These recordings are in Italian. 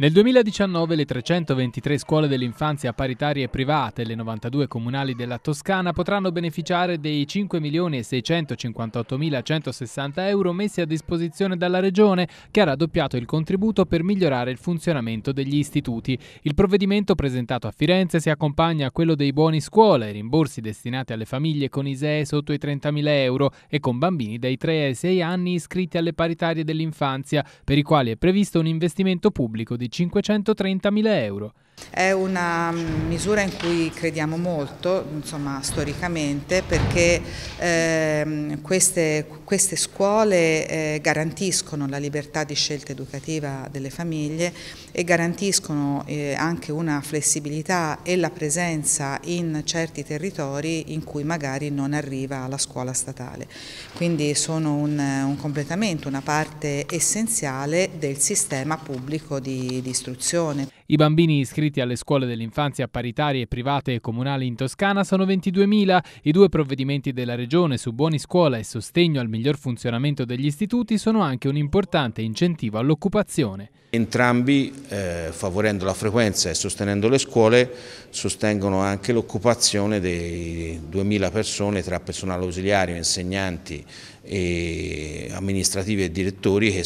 Nel 2019 le 323 scuole dell'infanzia paritarie private e le 92 comunali della Toscana potranno beneficiare dei 5.658.160 euro messi a disposizione dalla Regione che ha raddoppiato il contributo per migliorare il funzionamento degli istituti. Il provvedimento presentato a Firenze si accompagna a quello dei buoni scuola e rimborsi destinati alle famiglie con ISEE sotto i 30.000 euro e con bambini dai 3 ai 6 anni iscritti alle paritarie dell'infanzia per i quali è previsto un investimento pubblico di 530.000 euro è una mm, misura in cui crediamo molto, insomma, storicamente, perché eh, queste, queste, scuole eh, garantiscono la libertà di scelta educativa delle famiglie e garantiscono eh, anche una flessibilità e la presenza in certi territori in cui magari non arriva la scuola statale. Quindi sono un, un completamento, una parte essenziale del sistema pubblico di, di istruzione. I bambini iscritti iscritti alle scuole dell'infanzia paritarie private e comunali in Toscana sono 22.000. I due provvedimenti della Regione su buoni scuola e sostegno al miglior funzionamento degli istituti sono anche un importante incentivo all'occupazione. Entrambi, eh, favorendo la frequenza e sostenendo le scuole, sostengono anche l'occupazione dei 2.000 persone tra personale ausiliario, insegnanti, e amministrativi e direttori che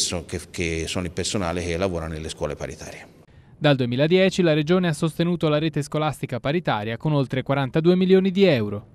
sono il personale che lavora nelle scuole paritarie. Dal 2010 la Regione ha sostenuto la rete scolastica paritaria con oltre 42 milioni di euro.